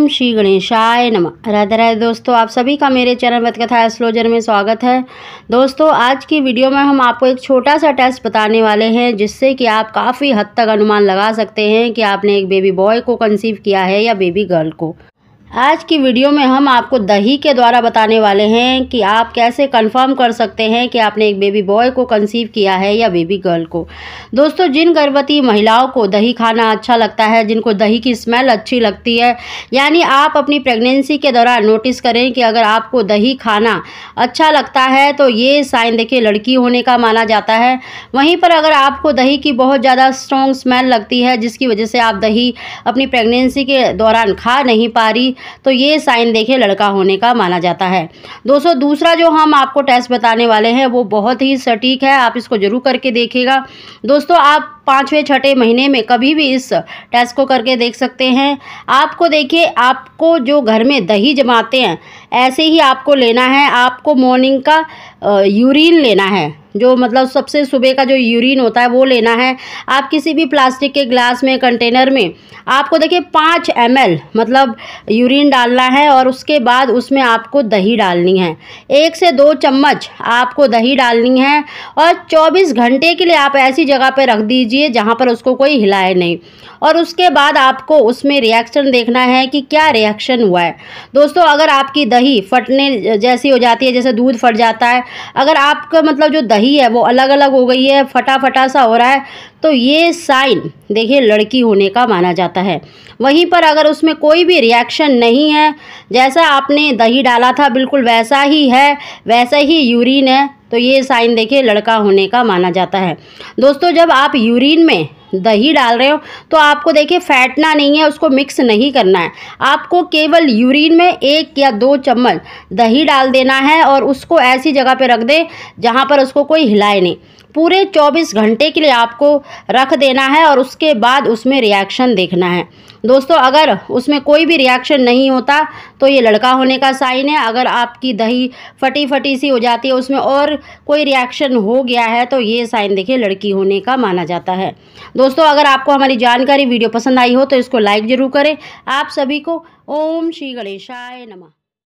ओम श्री गणेशाय नमः राधे राधे दोस्तों आप सभी का मेरे चैनल कथा एस्ट्रोलॉजर में स्वागत है दोस्तों आज की वीडियो में हम आपको एक छोटा सा टेस्ट बताने वाले हैं जिससे कि आप काफ़ी हद तक अनुमान लगा सकते हैं कि आपने एक बेबी बॉय को कंसीव किया है या बेबी गर्ल को आज की वीडियो में हम आपको दही के द्वारा बताने वाले हैं कि आप कैसे कंफर्म कर सकते हैं कि आपने एक बेबी बॉय को कंसीव किया है या बेबी गर्ल को दोस्तों जिन गर्भवती महिलाओं को दही खाना अच्छा लगता है जिनको दही की स्मेल अच्छी लगती है यानी आप अपनी प्रेगनेंसी के दौरान नोटिस करें कि अगर आपको दही खाना अच्छा लगता है तो ये साइन देखिए लड़की होने का माना जाता है वहीं पर अगर आपको दही की बहुत ज़्यादा स्ट्रॉन्ग स्मेल लगती है जिसकी वजह से आप दही अपनी प्रेगनेंसी के दौरान खा नहीं पा रही तो ये साइन देखे लड़का होने का माना जाता है दोस्तों दूसरा जो हम आपको टेस्ट बताने वाले हैं वो बहुत ही सटीक है आप इसको जरूर करके देखिएगा दोस्तों आप पाँचवें छठे महीने में कभी भी इस टेस्ट को करके देख सकते हैं आपको देखिए आपको जो घर में दही जमाते हैं ऐसे ही आपको लेना है आपको मॉर्निंग का यूरिन लेना है जो मतलब सबसे सुबह का जो यूरिन होता है वो लेना है आप किसी भी प्लास्टिक के ग्लास में कंटेनर में आपको देखिए पाँच एम मतलब यूरिन डालना है और उसके बाद उसमें आपको दही डालनी है एक से दो चम्मच आपको दही डालनी है और चौबीस घंटे के लिए आप ऐसी जगह पर रख दीजिए जहाँ पर उसको कोई हिलाए नहीं और उसके बाद आपको उसमें रिएक्शन देखना है कि क्या रिएक्शन हुआ है दोस्तों अगर आपकी दही फटने जैसी हो जाती है जैसे दूध फट जाता है अगर आपका मतलब जो दही सही है वो अलग अलग हो गई है फटाफटा सा हो रहा है तो ये साइन देखिए लड़की होने का माना जाता है वहीं पर अगर उसमें कोई भी रिएक्शन नहीं है जैसा आपने दही डाला था बिल्कुल वैसा ही है वैसा ही यूरिन है तो ये साइन देखिए लड़का होने का माना जाता है दोस्तों जब आप यूरिन में दही डाल रहे हो तो आपको देखिए फैटना नहीं है उसको मिक्स नहीं करना है आपको केवल यूरिन में एक या दो चम्मच दही डाल देना है और उसको ऐसी जगह पे रख दे जहाँ पर उसको कोई हिलाए नहीं पूरे 24 घंटे के लिए आपको रख देना है और उसके बाद उसमें रिएक्शन देखना है दोस्तों अगर उसमें कोई भी रिएक्शन नहीं होता तो ये लड़का होने का साइन है अगर आपकी दही फटी फटी सी हो जाती है उसमें और कोई रिएक्शन हो गया है तो ये साइन देखिए लड़की होने का माना जाता है दोस्तों अगर आपको हमारी जानकारी वीडियो पसंद आई हो तो इसको लाइक ज़रूर करें आप सभी को ओम श्री गणेशाय नमः